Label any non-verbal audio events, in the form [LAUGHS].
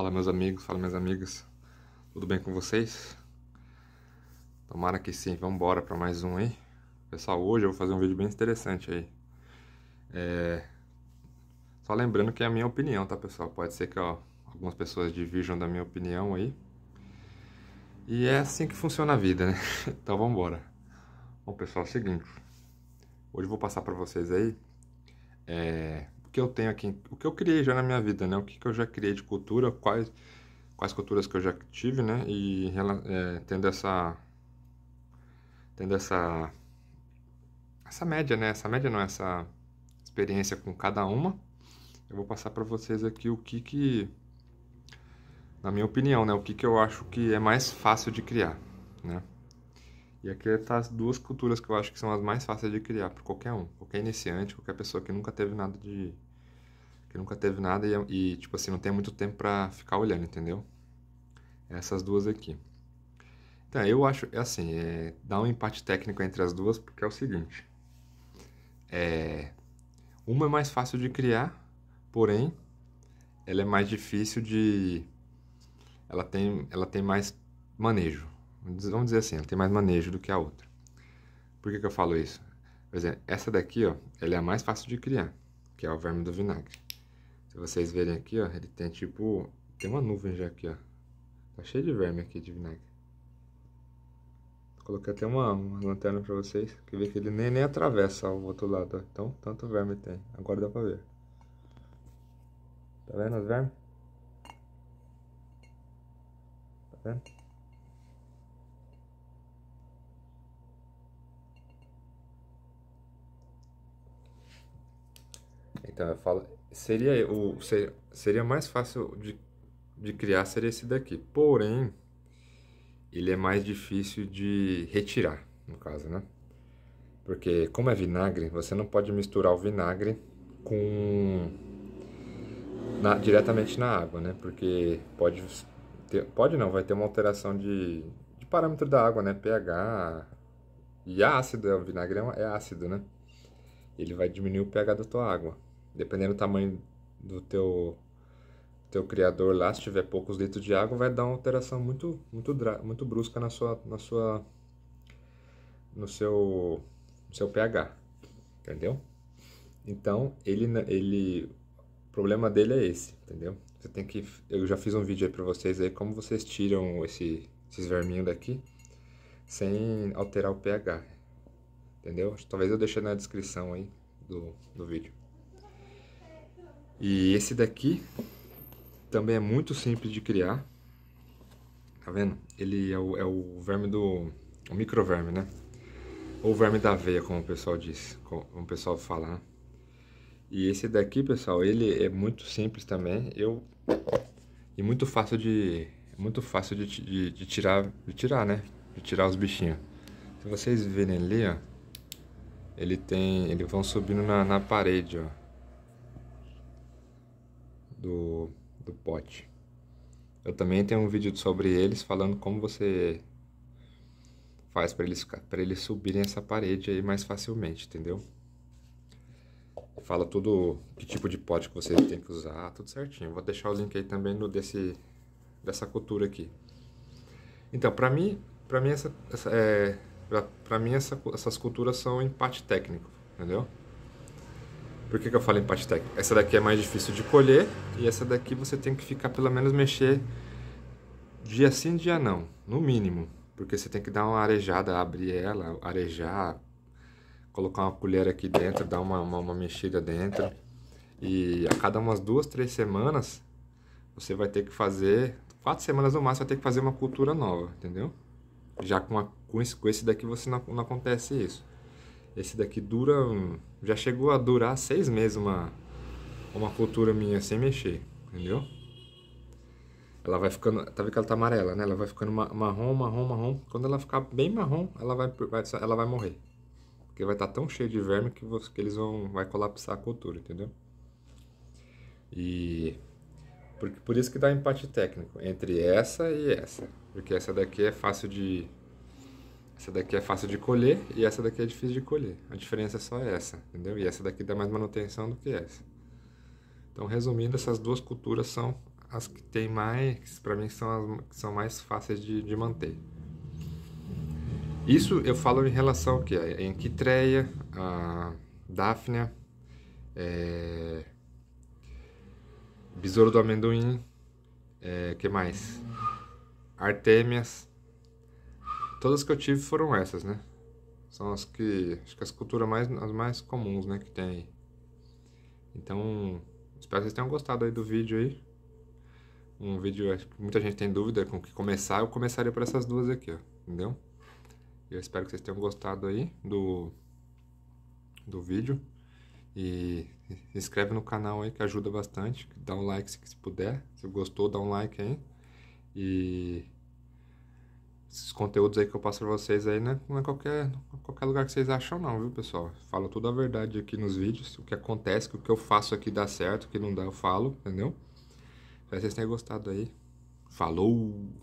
Fala meus amigos, fala minhas amigas, tudo bem com vocês? Tomara que sim, vamos embora para mais um aí. Pessoal, hoje eu vou fazer um vídeo bem interessante aí. É... Só lembrando que é a minha opinião, tá pessoal? Pode ser que ó, algumas pessoas divirjam da minha opinião aí. E é assim que funciona a vida, né? [LAUGHS] então vamos embora. Bom pessoal, é o seguinte. Hoje eu vou passar para vocês aí é, que eu tenho aqui, o que eu criei já na minha vida, né? O que, que eu já criei de cultura, quais, quais culturas que eu já tive, né? E é, tendo essa. Tendo essa. Essa média, né? Essa média não, essa experiência com cada uma. Eu vou passar para vocês aqui o que que. Na minha opinião, né? O que que eu acho que é mais fácil de criar, né? E aqui tá as duas culturas que eu acho que são as mais fáceis de criar para qualquer um, qualquer iniciante, qualquer pessoa que nunca teve nada de que nunca teve nada e, é e tipo assim, não tem muito tempo para ficar olhando, entendeu? Essas duas aqui. Então, eu acho, é assim, é, dá um empate técnico entre as duas, porque é o seguinte. É, uma é mais fácil de criar, porém, ela é mais difícil de... Ela tem, ela tem mais manejo. Vamos dizer assim, ela tem mais manejo do que a outra. Por que, que eu falo isso? Por exemplo, essa daqui, ó, ela é a mais fácil de criar, que é o verme do vinagre. Se vocês verem aqui, ó, ele tem tipo... Tem uma nuvem já aqui, ó. Tá cheio de verme aqui de vinagre. Coloquei até uma, uma lanterna pra vocês. Que vê que ele nem, nem atravessa o outro lado, ó. Então, tanto verme tem. Agora dá pra ver. Tá vendo as vermes? Tá vendo? Então eu falo, seria o seria, seria mais fácil de, de criar seria esse daqui. Porém, ele é mais difícil de retirar, no caso, né? Porque como é vinagre, você não pode misturar o vinagre com na, diretamente na água, né? Porque pode ter, pode não, vai ter uma alteração de, de parâmetro da água, né? pH e ácido, o vinagre é, é ácido, né? Ele vai diminuir o pH da tua água dependendo do tamanho do teu teu criador lá, se tiver poucos litros de água, vai dar uma alteração muito muito muito brusca na sua na sua no seu no seu pH, entendeu? Então, ele ele o problema dele é esse, entendeu? Você tem que eu já fiz um vídeo aí para vocês aí como vocês tiram esse esses verminhos daqui sem alterar o pH. Entendeu? Talvez eu deixe na descrição aí do, do vídeo. E esse daqui também é muito simples de criar. Tá vendo? Ele é o, é o verme do... o microverme, né? Ou verme da veia, como o pessoal diz, como o pessoal fala, né? E esse daqui, pessoal, ele é muito simples também. Eu e muito fácil de muito fácil de, de, de tirar, de tirar, né? De tirar os bichinhos. Se vocês verem ali, ó, ele tem, eles vão subindo na, na parede, ó do, do pote. Eu também tenho um vídeo sobre eles falando como você faz para eles, eles subirem essa parede aí mais facilmente, entendeu? Fala tudo, que tipo de pote que você tem que usar, tudo certinho. Vou deixar o link aí também no desse, dessa cultura aqui. Então, para mim, para mim essa, essa é, para mim essa, essas culturas são empate técnico, entendeu? Por que, que eu falo empate técnico? Essa daqui é mais difícil de colher e essa daqui você tem que ficar pelo menos mexer dia sim, dia não, no mínimo. Porque você tem que dar uma arejada, abrir ela, arejar, colocar uma colher aqui dentro, dar uma, uma, uma mexida dentro. E a cada umas duas, três semanas, você vai ter que fazer, quatro semanas no máximo, vai ter que fazer uma cultura nova, entendeu? Já com, a, com, esse, daqui você não, não acontece isso. Esse daqui dura. Já chegou a durar seis meses uma, uma cultura minha sem mexer, entendeu? Ela vai ficando. Tá vendo que ela tá amarela, né? Ela vai ficando marrom, marrom, marrom. Quando ela ficar bem marrom, ela vai, vai ela vai morrer. Porque vai estar tá tão cheio de verme que, que eles vão. Vai colapsar a cultura, entendeu? E. Por, por isso que dá empate técnico entre essa e essa. Porque essa daqui é fácil de essa daqui é fácil de colher e essa daqui é difícil de colher. A diferença é só essa, entendeu? E essa daqui dá mais manutenção do que essa. Então, resumindo, essas duas culturas são as que tem mais, para mim, são as que são mais fáceis de, de manter. Isso eu falo em relação ao que? Em Quitreia, a Dáfnia, é... Besouro do Amendoim, é... que mais? Artêmias, Todas que eu tive foram essas, né? São as que. Acho que as culturas mais, as mais comuns, né? Que tem aí. Então, espero que vocês tenham gostado aí do vídeo aí. Um vídeo que muita gente tem dúvida com o que começar, eu começaria por essas duas aqui, ó. Entendeu? Eu espero que vocês tenham gostado aí do, do vídeo. E se inscreve no canal aí que ajuda bastante. Dá um like se, se puder. Se gostou, dá um like aí. E esses conteúdos aí que eu passo pra vocês aí não é, não é qualquer, é qualquer lugar que vocês acham não, viu, pessoal? Falo toda a verdade aqui nos vídeos, o que acontece, o que eu faço aqui dá certo, o que não dá eu falo, entendeu? Espero que vocês tenham gostado aí. Falou!